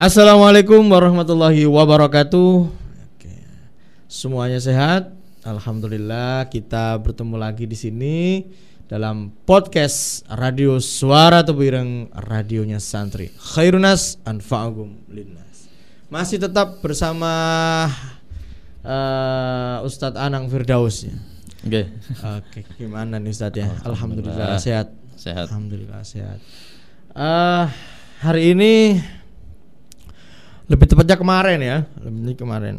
Assalamualaikum warahmatullahi wabarakatuh. Oke. Semuanya sehat. Alhamdulillah kita bertemu lagi di sini dalam podcast Radio Suara Tebireng radionya santri. Khairunas anfa'agum linnas. Masih tetap bersama uh, Ustadz Anang Firdaus ya. Oke. Oke, gimana nih Ustadz ya? Alhamdulillah, Alhamdulillah sehat. Sehat. Alhamdulillah sehat. Uh, hari ini lebih tepatnya kemarin ya, lebih kemarin.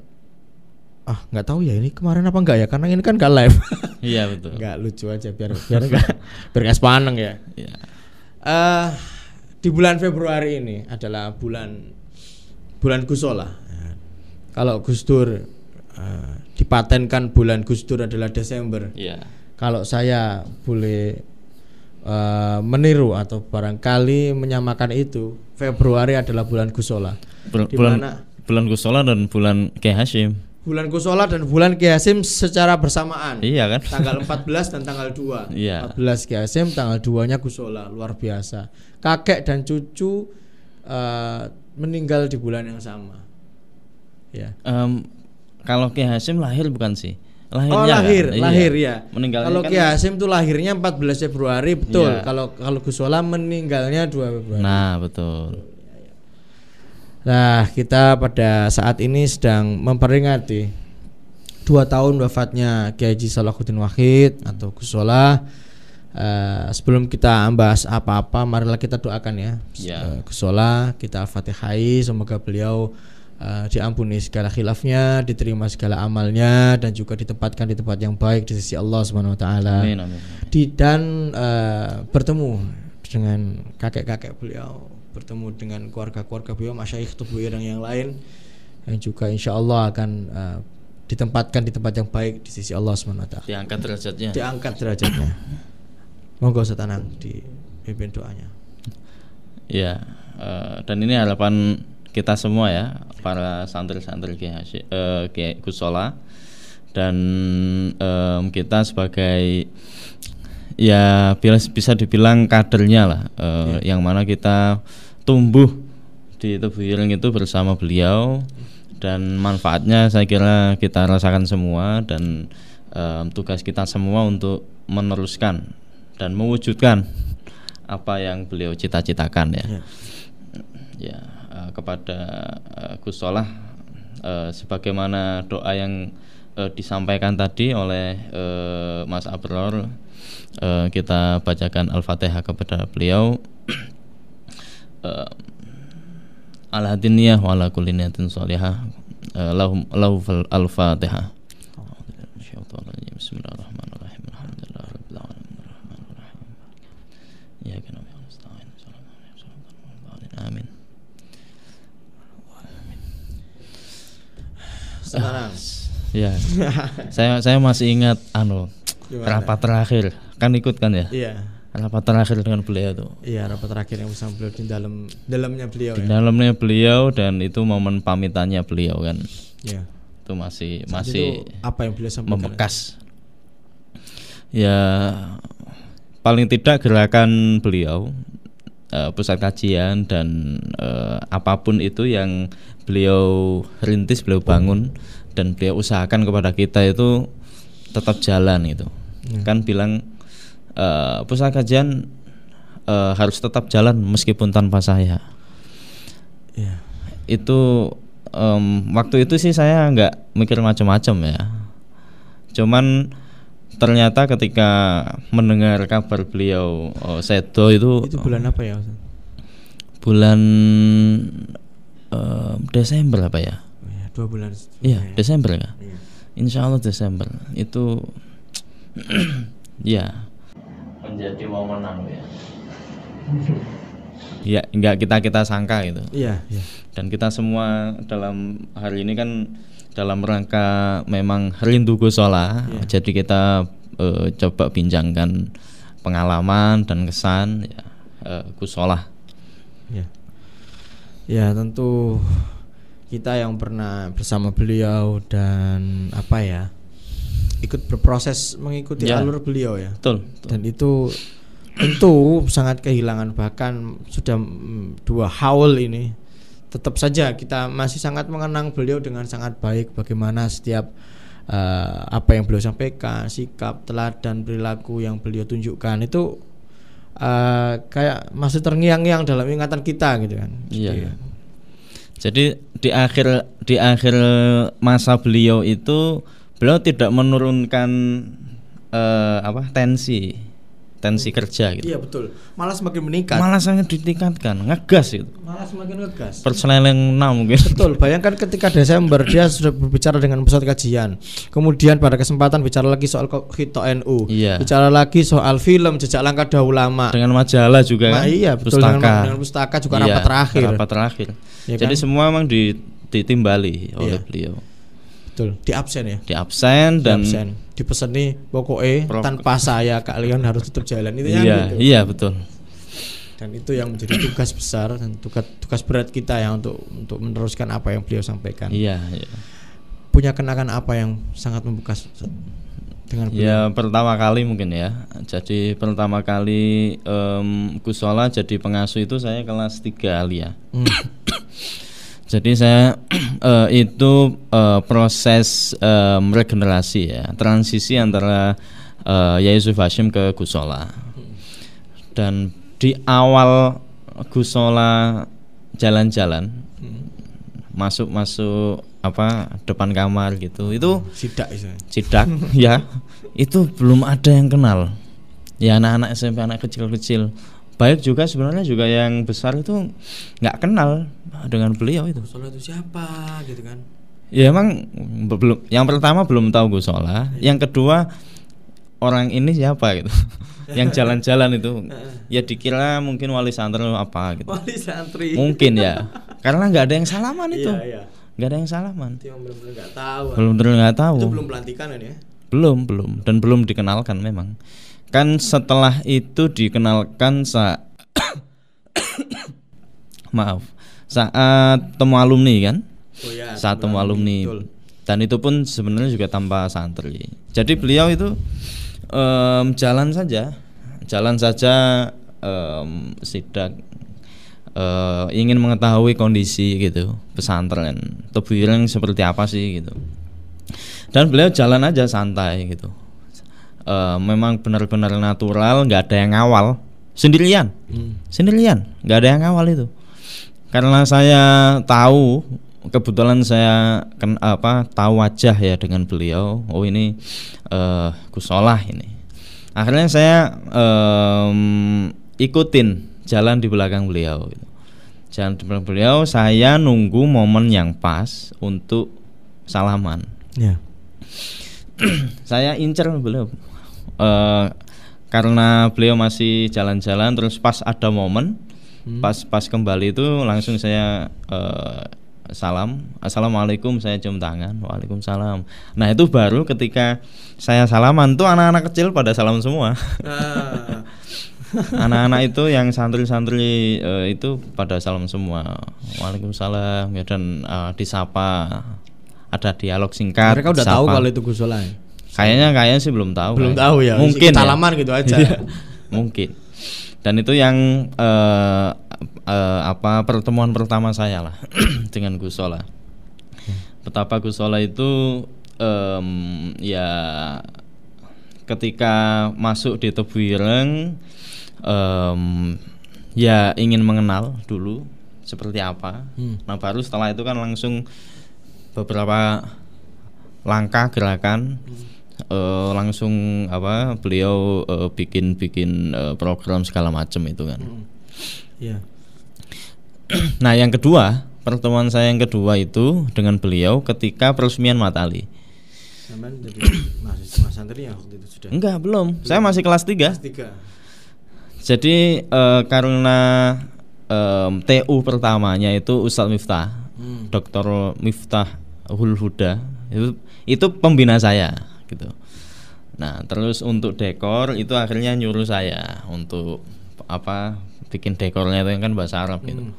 Ah, nggak tahu ya ini kemarin apa enggak ya? Karena ini kan gak live. iya betul. Enggak lucu aja biar biar enggak biar gak sepaneng ya. Iya. Uh, di bulan Februari ini adalah bulan bulan Gusola. Kalau Gus Dur uh, dipatenkan bulan Gus Dur adalah Desember. Iya. Kalau saya boleh uh, meniru atau barangkali menyamakan itu. Februari adalah bulan Gusola. Bul bulan bulan Gusola dan bulan Kiai Hashim. Bulan Gusola dan bulan Kiai Hashim secara bersamaan. Iya kan? Tanggal 14 dan tanggal 2. Iya. 14 Kiai Hashim, tanggal 2-nya Gusola. Luar biasa. Kakek dan cucu uh, meninggal di bulan yang sama. Ya. Um, kalau Kiai Hashim lahir bukan sih? lahirnya oh lahir kan? lahir iya. ya meninggal kalau kan Ki Hasim tuh lahirnya 14 Februari betul iya. kalau kalau Gusola meninggalnya 2 Februari nah betul nah kita pada saat ini sedang memperingati dua tahun wafatnya Kiai Haji Salahuddin Wahid atau Gusola Uh, eh, sebelum kita membahas apa-apa, marilah kita doakan ya. Yeah. Iya. Uh, Gusola, kita fatihai, semoga beliau Eh, diampuni segala khilafnya, diterima segala amalnya dan juga ditempatkan di tempat yang baik di sisi Allah Subhanahu wa taala. Di dan uh, bertemu dengan kakek-kakek beliau, bertemu dengan keluarga-keluarga beliau, masyayikh tubuh irang yang lain yang juga insya Allah akan uh, ditempatkan di tempat yang baik di sisi Allah Subhanahu wa taala. Diangkat derajatnya. Diangkat derajatnya. Monggo Ustaz di dipimpin doanya. Ya, uh, dan ini harapan kita semua ya para santri-santri Kiai uh, eh, Gusola dan um, kita sebagai ya bisa dibilang kadernya lah uh, eh, yeah. yang mana kita tumbuh di Tebuireng itu bersama beliau dan manfaatnya saya kira kita rasakan semua dan um, tugas kita semua untuk meneruskan dan mewujudkan apa yang beliau cita-citakan ya. Yeah kepada uh, Gus Solah uh, sebagaimana doa yang uh, disampaikan tadi oleh uh, Mas Abror uh, kita bacakan Al-Fatihah kepada beliau Al-Hadiniyah wa ala kulli sholihah lahu al-Fatihah Bismillahirrahmanirrahim sekarang. ya, saya saya masih ingat anu Gimana? rapat terakhir kan ikut kan ya? Iya. Rapat terakhir dengan beliau tuh. Iya, rapat terakhir yang bersama beliau di dalam dalamnya beliau. Di ya? dalamnya beliau dan itu momen pamitannya beliau kan. Iya. Itu masih Saat masih itu apa yang beliau sampaikan? Membekas. Ya paling tidak gerakan beliau uh, pusat kajian dan uh, apapun itu yang beliau rintis, beliau bangun dan beliau usahakan kepada kita itu tetap jalan itu. Ya. Kan bilang e, pusaka kajian e, eh, harus tetap jalan meskipun tanpa saya. Ya. Itu um, waktu itu sih saya nggak mikir macam-macam ya. Cuman ternyata ketika mendengar kabar beliau oh, Sedo itu Itu bulan apa ya? Bulan Desember apa ya? Iya, dua bulan. Iya Desember ya. Insya Allah Desember itu ya. Menjadi wewenang ya. ya enggak kita kita sangka gitu. Iya, iya. Dan kita semua dalam hari ini kan dalam rangka memang rindu gusola, ya. jadi kita uh, coba pinjangkan pengalaman dan kesan ya, uh, gusola Ya tentu kita yang pernah bersama beliau dan apa ya ikut berproses mengikuti ya. alur beliau ya. Betul, betul. Dan itu tentu sangat kehilangan bahkan sudah mm, dua haul ini tetap saja kita masih sangat mengenang beliau dengan sangat baik bagaimana setiap uh, apa yang beliau sampaikan, sikap, teladan, perilaku yang beliau tunjukkan itu uh, kayak masih terngiang-ngiang dalam ingatan kita gitu kan. Iya, iya. Jadi, di akhir di akhir masa beliau itu beliau tidak menurunkan uh, apa tensi tensi hmm. kerja gitu. Iya betul. Malah semakin meningkat. Malah semakin ditingkatkan, ngegas gitu. Malah semakin ngegas. Perseneling enam mungkin. Betul. Bayangkan ketika Desember dia sudah berbicara dengan pusat kajian. Kemudian pada kesempatan bicara lagi soal Khito NU. Iya. Bicara lagi soal film jejak langkah dahulu lama. Dengan majalah juga nah, Iya, betul. Pustaka. Dengan, dengan pustaka juga iya, rapat terakhir. Rapat terakhir. Ya Jadi kan? semua memang di, ditimbali oleh iya. beliau. Betul. Di absen ya. Di absen dan di absen dipeseni pokoknya Prof. tanpa saya kalian harus tutup jalan itu iya gitu. iya betul dan itu yang menjadi tugas besar dan tugas tugas berat kita ya untuk untuk meneruskan apa yang beliau sampaikan iya, iya. punya kenakan apa yang sangat membuka dengan beliau? ya pertama kali mungkin ya jadi pertama kali um, kusola jadi pengasuh itu saya kelas tiga alia hmm. Jadi saya uh, itu uh, proses um, regenerasi ya, transisi antara uh, Yai Yusuf Hashim ke Gusola. Dan di awal Gusola jalan-jalan masuk-masuk hmm. apa depan kamar gitu. Itu sidak ya, Sidak ya. Itu belum ada yang kenal. Ya anak-anak SMP, anak kecil-kecil. Baik juga sebenarnya juga yang besar itu nggak kenal dengan beliau itu Gusola itu siapa gitu kan ya emang belum yang pertama belum tahu Gusola ya. yang kedua orang ini siapa gitu yang jalan-jalan itu ya dikira mungkin wali santri apa gitu wali santri mungkin ya karena nggak ada yang salaman itu ya, ya. nggak ada yang salaman itu yang belum belum, nggak tahu belum nggak tahu belum pelantikan kan ya belum belum dan belum dikenalkan memang kan setelah itu dikenalkan sa maaf saat temu alumni kan oh, ya, saat temu alumni betul. dan itu pun sebenarnya juga tanpa santri jadi beliau itu um, jalan saja jalan saja um, sidak uh, ingin mengetahui kondisi gitu pesantren tebuireng seperti apa sih gitu dan beliau jalan aja santai gitu uh, memang benar-benar natural nggak ada yang ngawal sendirian hmm. sendirian nggak ada yang ngawal itu karena saya tahu kebetulan saya ken, apa tahu wajah ya dengan beliau. Oh ini uh, eh, kusolah ini. Akhirnya saya um, ikutin jalan di belakang beliau. Jalan di belakang beliau, saya nunggu momen yang pas untuk salaman. Yeah. Ya. saya incer beliau uh, karena beliau masih jalan-jalan terus pas ada momen hmm. pas pas kembali itu langsung saya uh, salam assalamualaikum saya cium tangan waalaikumsalam nah itu baru ketika saya salaman tuh anak-anak kecil pada salam semua anak ah. anak-anak itu yang santri-santri uh, itu pada salam semua waalaikumsalam ya dan uh, disapa ada dialog singkat mereka udah disapa. tahu kalau itu gusola ya? kayaknya kayaknya sih belum tahu belum kayaknya. tahu ya mungkin ya. salaman ya. gitu aja mungkin dan itu yang uh, uh, apa pertemuan pertama saya lah dengan Gusola hmm. betapa Gusola itu um, ya ketika masuk di Tebuireng um, ya ingin mengenal dulu seperti apa. Hmm. Nah baru setelah itu kan langsung beberapa langkah gerakan hmm uh, langsung apa beliau uh, bikin bikin uh, program segala macam itu kan. Hmm. Yeah. Iya. nah yang kedua pertemuan saya yang kedua itu dengan beliau ketika peresmian Matali. Ya Enggak belum. belum. Saya masih kelas 3 tiga. Jadi uh, karena um, TU pertamanya itu Ustadz Miftah, hmm. Dr. Miftah Hulhudah itu, itu pembina saya gitu nah terus untuk dekor itu akhirnya nyuruh saya untuk apa bikin dekornya itu kan bahasa Arab gitu hmm.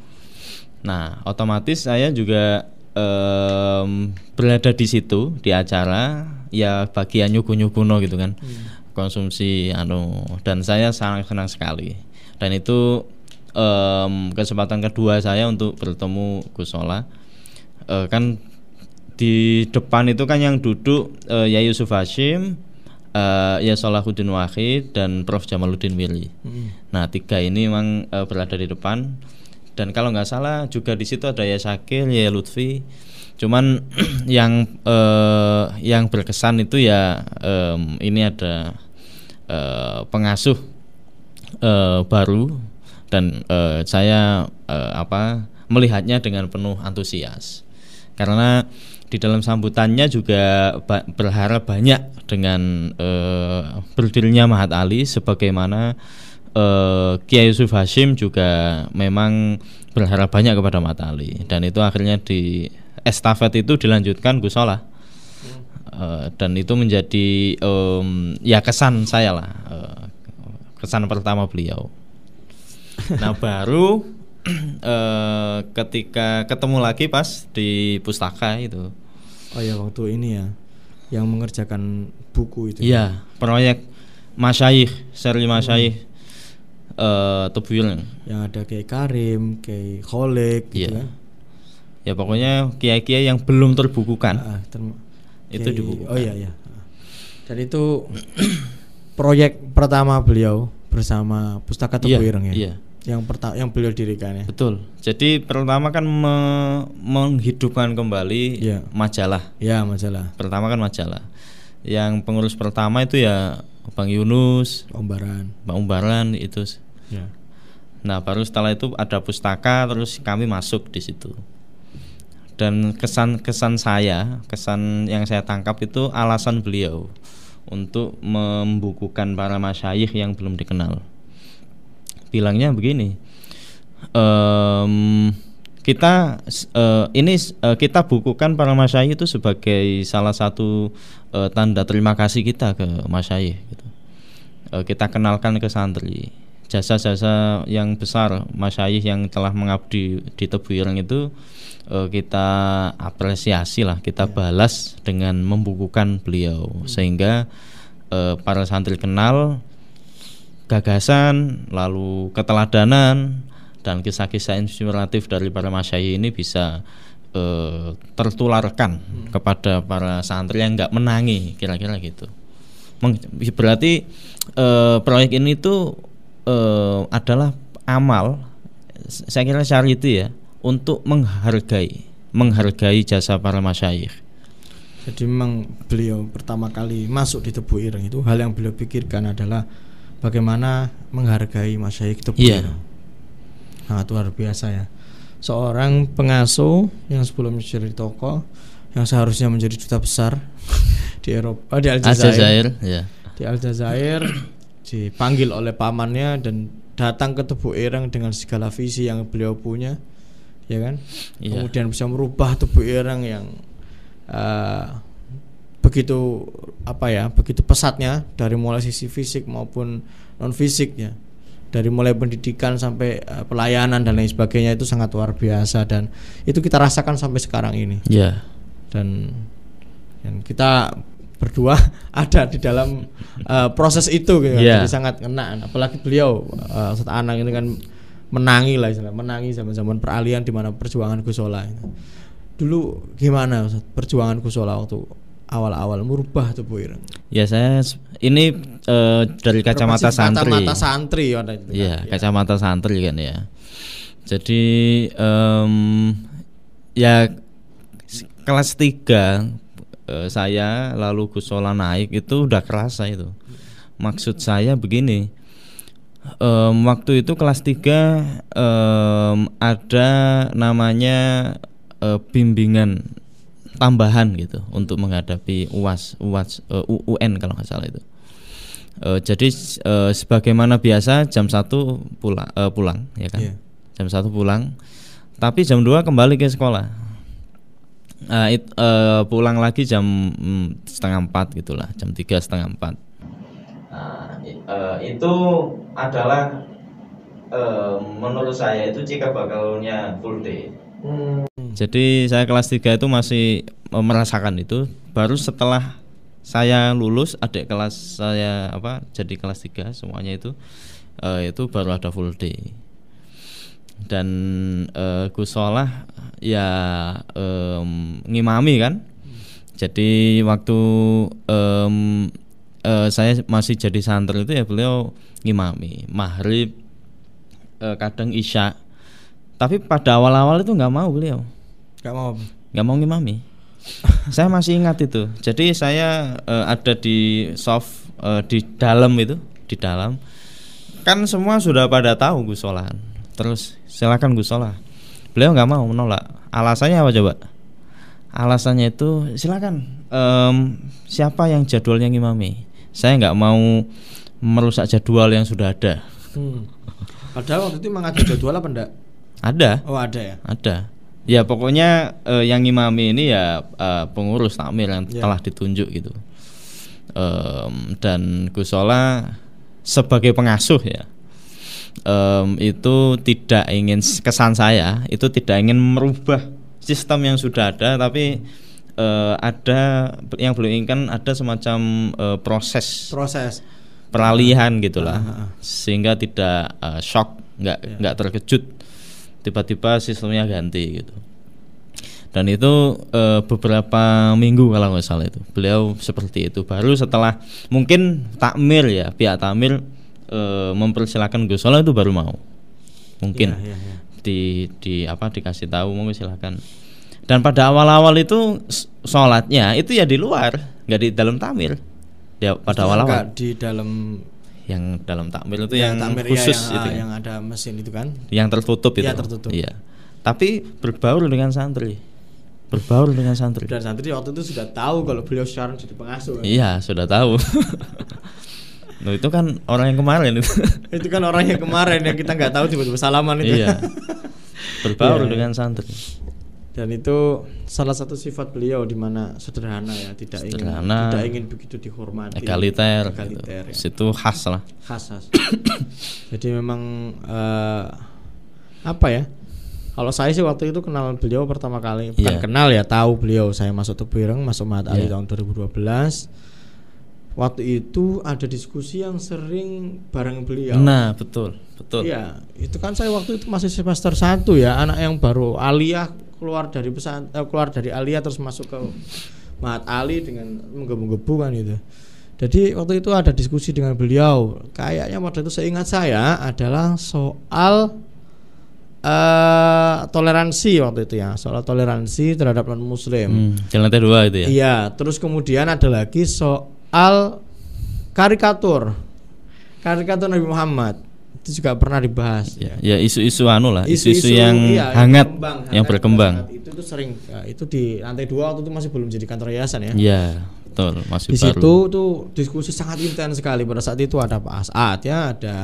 nah otomatis saya juga um, berada di situ di acara ya bagian nyuku nyukuno gitu kan hmm. konsumsi anu dan saya sangat senang sekali dan itu um, kesempatan kedua saya untuk bertemu Gusola uh, eh, kan di depan itu kan yang duduk uh, ya Yusuf Hashim, uh, ya Salahuddin Wahid dan Prof Jamaluddin Willy. Hmm. Nah tiga ini memang uh, berada di depan dan kalau nggak salah juga di situ ada ya Syakil, ya Lutfi. Cuman yang uh, yang berkesan itu ya um, ini ada uh, pengasuh uh, baru dan uh, saya uh, apa melihatnya dengan penuh antusias karena di dalam sambutannya juga berharap banyak dengan uh, berdirinya Mahat Ali sebagaimana uh, Kiai Yusuf Hashim juga memang berharap banyak kepada Mahat Ali dan itu akhirnya di estafet itu dilanjutkan Gus Solah. Uh, eh, dan itu menjadi um, ya kesan saya lah uh, kesan pertama beliau. Nah baru uh, ketika ketemu lagi pas di pustaka itu Oh ya waktu ini ya yang mengerjakan buku itu. Ya? Iya, proyek Masyaih Seri Masyaih hmm. uh, Yang ada kayak Karim, kayak Kholik gitu ya. ya. Ya pokoknya kiai-kiai yang belum terbukukan. Uh, term- itu kiai, dibukukan. Oh iya iya. Dan itu proyek pertama beliau bersama Pustaka iya, Tubuyul ya. Iya yang pertama yang beliau dirikan ya. Betul. Jadi pertama kan me menghidupkan kembali ya. majalah. Ya, majalah. Pertama kan majalah. Yang pengurus pertama itu ya Bang Yunus, Umbaran. Bang Umbaran itu. Ya. Nah, baru setelah itu ada pustaka terus kami masuk di situ. Dan kesan-kesan saya, kesan yang saya tangkap itu alasan beliau untuk membukukan para masyayikh yang belum dikenal bilangnya begini. Um, kita uh, ini uh, kita bukukan para masyai itu sebagai salah satu uh, tanda terima kasih kita ke masyai gitu. Uh, kita kenalkan ke santri jasa-jasa yang besar masyai yang telah mengabdi di Tebuireng itu uh, kita apresiasi lah, kita ya. balas dengan membukukan beliau hmm. sehingga uh, para santri kenal gagasan, lalu keteladanan dan kisah-kisah inspiratif dari para masyai ini bisa eh, tertularkan hmm. kepada para santri yang nggak menangi kira-kira gitu. Berarti eh, proyek ini tuh eh, adalah amal saya kira itu ya untuk menghargai menghargai jasa para masyayikh. Jadi memang beliau pertama kali masuk di tebu ireng itu hal yang beliau pikirkan adalah bagaimana menghargai Mas Syahik itu yeah. Iya. sangat luar biasa ya seorang pengasuh yang sebelum menjadi tokoh yang seharusnya menjadi duta besar di Eropa di Aljazair, ya. di Aljazair dipanggil oleh pamannya dan datang ke Tebu Irang dengan segala visi yang beliau punya ya kan iya. kemudian bisa merubah Tebu Irang yang uh, begitu apa ya begitu pesatnya dari mulai sisi fisik maupun non fisiknya dari mulai pendidikan sampai uh, pelayanan dan lain sebagainya itu sangat luar biasa dan itu kita rasakan sampai sekarang ini yeah. dan dan kita berdua ada di dalam uh, proses itu gitu yeah. jadi sangat kena apalagi beliau uh, eh, saat anak ini kan menangi lah istilah menangi zaman-zaman peralihan di mana perjuangan Gusola dulu gimana Ustaz perjuangan Gusola waktu awal-awal merubah tuh Bu Ireng? Ya saya ini uh, dari kacamata Berbasis santri. Kacamata santri ya, kan? kacamata santri kan ya. Jadi um, ya kelas 3 uh, eh, saya lalu Gusola naik itu udah kerasa itu. Maksud saya begini. Um, waktu itu kelas 3 um, ada namanya uh, bimbingan tambahan gitu untuk menghadapi UAS UAS uh, eh, UN kalau nggak salah itu. Uh, jadi uh, sebagaimana biasa jam satu pulang uh, pulang ya kan. Yeah. Jam satu pulang. Tapi jam 2 kembali ke sekolah. Uh, it, uh, pulang lagi jam um, setengah empat gitulah, jam tiga setengah empat. Nah, itu adalah menurut saya itu jika bakalnya full day. Hmm. Jadi saya kelas 3 itu masih merasakan itu baru setelah saya lulus adik kelas saya apa jadi kelas 3 semuanya itu uh, itu baru ada full day dan uh, eh, gusolah ya um, ngimami kan jadi waktu um, uh, saya masih jadi santri itu ya beliau ngimami maghrib uh, kadang isya tapi pada awal-awal itu nggak mau beliau Gak mau. Gak mau ngimami. saya masih ingat itu. Jadi saya uh, ada di soft uh, di dalam itu, di dalam. Kan semua sudah pada tahu solah. Terus silakan gusola. Beliau nggak mau menolak. Alasannya apa coba? Alasannya itu silakan. Um, siapa yang jadwalnya ngimami? Saya nggak mau merusak jadwal yang sudah ada. Hmm. Padahal waktu itu emang ada jadwal apa enggak? Ada. Oh ada ya. Ada. Ya pokoknya uh, yang imami ini ya uh, pengurus takmir yang yeah. telah ditunjuk gitu. Um, dan Gusola sebagai pengasuh ya um, itu tidak ingin kesan saya itu tidak ingin merubah sistem yang sudah ada tapi uh, ada yang belum inginkan ada semacam uh, proses proses peralihan gitulah uh, ah, -huh. Ah, ah. sehingga tidak uh, shock nggak yeah. terkejut tiba-tiba sistemnya ganti gitu dan itu e, beberapa minggu kalau nggak salah itu beliau seperti itu baru setelah mungkin takmir ya pihak takmir e, mempersilahkan Gus Solah itu baru mau mungkin ya, ya, ya. di di apa dikasih tahu mau silahkan dan pada awal-awal itu sholatnya itu ya di luar nggak di dalam tamir ya pada awal-awal di dalam yang dalam takmir itu yang, yang tamir, ya, khusus ya, yang, itu kan? yang ada mesin itu kan yang tertutup itu ya, tertutup iya tapi berbaur dengan santri berbaur dengan santri dan santri waktu itu sudah tahu kalau beliau sekarang jadi pengasuh kan? iya sudah tahu Nah itu kan orang yang kemarin itu. itu kan orang yang kemarin yang kita nggak tahu tiba-tiba salaman itu. Iya. Berbaur iya, iya, dengan santri dan itu salah satu sifat beliau di mana sederhana ya tidak sederhana, ingin tidak ingin begitu dihormati egaliter gitu. egaliter gitu. ya. itu khas lah khas, khas. jadi memang uh, apa ya kalau saya sih waktu itu kenal beliau pertama kali bukan yeah. kenal ya tahu beliau saya masuk Tebireng masuk Mahat yeah. Ali iya. tahun 2012 waktu itu ada diskusi yang sering bareng beliau nah betul betul ya itu kan saya waktu itu masih semester satu ya anak yang baru aliyah keluar dari pesan eh, keluar dari Alia terus masuk ke Mahat Ali dengan menggebu-gebu kan gitu. Jadi waktu itu ada diskusi dengan beliau. Kayaknya waktu itu seingat saya adalah soal uh, toleransi waktu itu ya, soal toleransi terhadap non muslim. Hmm, jalan dua itu ya. Iya, terus kemudian ada lagi soal karikatur. Karikatur Nabi Muhammad itu juga pernah dibahas ya. Ya, ya isu-isu anu lah, isu-isu iya, yang iya, hangat, yang berkembang. Yang berkembang. Itu tuh sering ya, itu di lantai dua waktu itu masih belum jadi kantor yayasan ya. Iya, betul, masih di baru. situ tuh diskusi sangat intens sekali pada saat itu ada Pak Asad ya, ada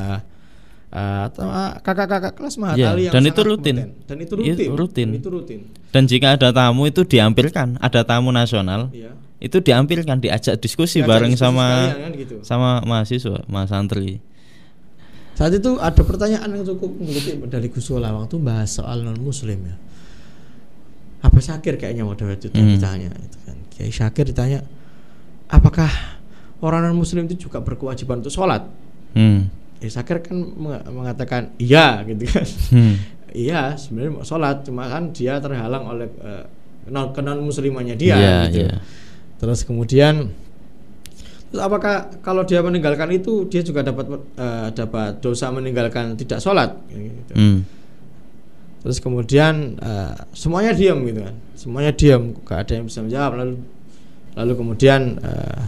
kakak eh, ah, kakak-kakak kelas Mahatali iya, ya, yang dan itu rutin. Kompeten. Dan itu rutin. Iya, rutin. Dan itu rutin. Dan jika ada tamu itu diampilkan, ada tamu nasional. Ya. Itu diampilkan, diajak diskusi diajak bareng diskusi sama sekalian, kan, gitu. sama mahasiswa, mas santri. Saat itu ada pertanyaan yang cukup mengutip dari Gus waktu bahas soal non muslim ya. Apa Syakir kayaknya mau waktu itu hmm. ditanya itu kan. Kiai Syakir ditanya apakah orang non muslim itu juga berkewajiban untuk sholat? Hmm. Ya, Syakir kan mengatakan iya gitu kan. Hmm. iya sebenarnya mau sholat cuma kan dia terhalang oleh uh, eh, kenal muslimannya dia yeah, gitu. Yeah. Terus kemudian apakah kalau dia meninggalkan itu dia juga dapat uh, dapat dosa meninggalkan tidak sholat? Gitu. Hmm. Terus kemudian uh, semuanya diam gitu kan, semuanya diam, gak ada yang bisa menjawab. Lalu lalu kemudian uh,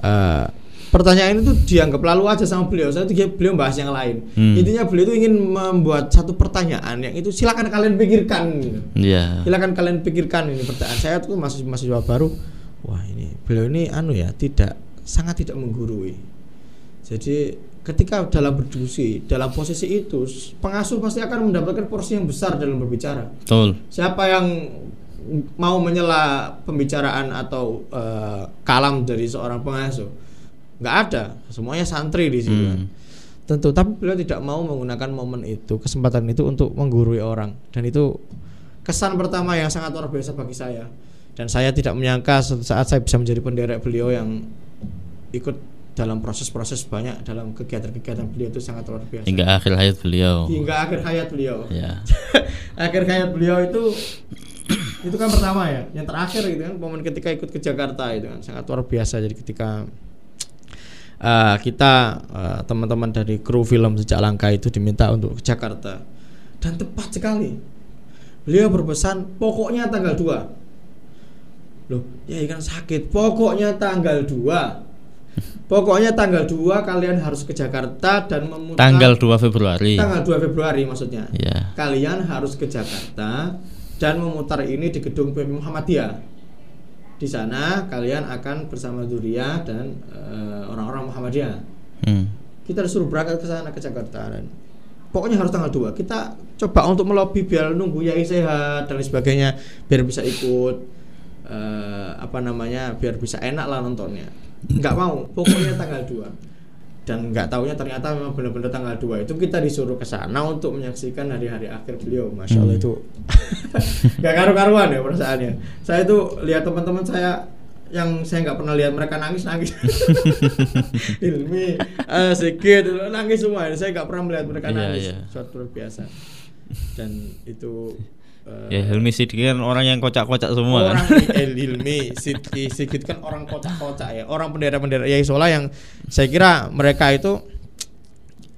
uh, pertanyaan itu dianggap lalu aja sama beliau. Saya itu beliau bahas yang lain. Hmm. Intinya beliau itu ingin membuat satu pertanyaan yang itu silakan kalian pikirkan. Yeah. Silakan kalian pikirkan ini pertanyaan saya tuh masih masih baru. Wah ini beliau ini anu ya tidak sangat tidak menggurui. Jadi ketika dalam berdiskusi dalam posisi itu pengasuh pasti akan mendapatkan porsi yang besar dalam berbicara. Betul. Siapa yang mau menyela pembicaraan atau uh, kalam dari seorang pengasuh? Gak ada, semuanya santri di sini. Hmm. Tentu, tapi beliau tidak mau menggunakan momen itu, kesempatan itu untuk menggurui orang dan itu kesan pertama yang sangat luar biasa bagi saya. Dan saya tidak menyangka saat saya bisa menjadi penderek beliau yang ikut dalam proses-proses banyak dalam kegiatan-kegiatan beliau itu sangat luar biasa. Hingga akhir hayat beliau. Hingga akhir hayat beliau. Ya. akhir hayat beliau itu itu kan pertama ya, yang terakhir gitu kan momen ketika ikut ke Jakarta itu kan sangat luar biasa. Jadi ketika uh, kita teman eh, teman-teman dari kru film sejak langka itu diminta untuk ke Jakarta dan tepat sekali beliau berpesan pokoknya tanggal 2 loh ya ikan sakit pokoknya tanggal 2 Pokoknya tanggal 2 kalian harus ke Jakarta dan memutar Tanggal 2 Februari. Tanggal 2 Februari maksudnya. Yeah. Kalian harus ke Jakarta dan memutar ini di gedung PP Muhammadiyah. Di sana kalian akan bersama Zuria dan orang eh, orang-orang Muhammadiyah. Hmm. Kita disuruh berangkat ke sana ke Jakarta dan pokoknya harus tanggal 2. Kita coba untuk melobi biar nunggu Yai sehat dan sebagainya biar bisa ikut uh, apa namanya biar bisa enak lah nontonnya nggak mau pokoknya tanggal 2 dan nggak tahunya ternyata memang benar-benar tanggal 2 itu kita disuruh ke sana untuk menyaksikan hari-hari akhir beliau masya allah hmm. itu nggak karu-karuan ya perasaannya saya itu lihat teman-teman saya yang saya nggak pernah lihat mereka nangis nangis ilmi uh, eh, sedikit nangis semua saya nggak pernah melihat mereka yeah, nangis yeah. suatu luar biasa dan itu Uh, ya Hilmi Sidki kan orang yang kocak-kocak semua kan. orang kan. El eh, Hilmi Sidki Sidki kan orang kocak-kocak ya. Orang pendera-pendera Yai isola yang saya kira mereka itu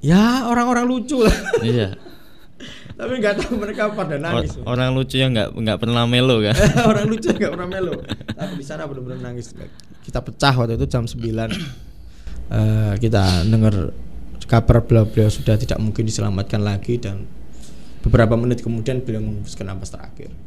ya orang-orang lucu lah. Iya. Tapi nggak tahu mereka pada nangis. Or, orang lucu yang nggak nggak pernah melo kan. orang lucu nggak pernah melo. Tapi di sana benar-benar nangis. Kita pecah waktu itu jam 9 uh, eh, kita dengar kabar beliau beliau sudah tidak mungkin diselamatkan lagi dan beberapa menit kemudian beliau mengembuskan nafas terakhir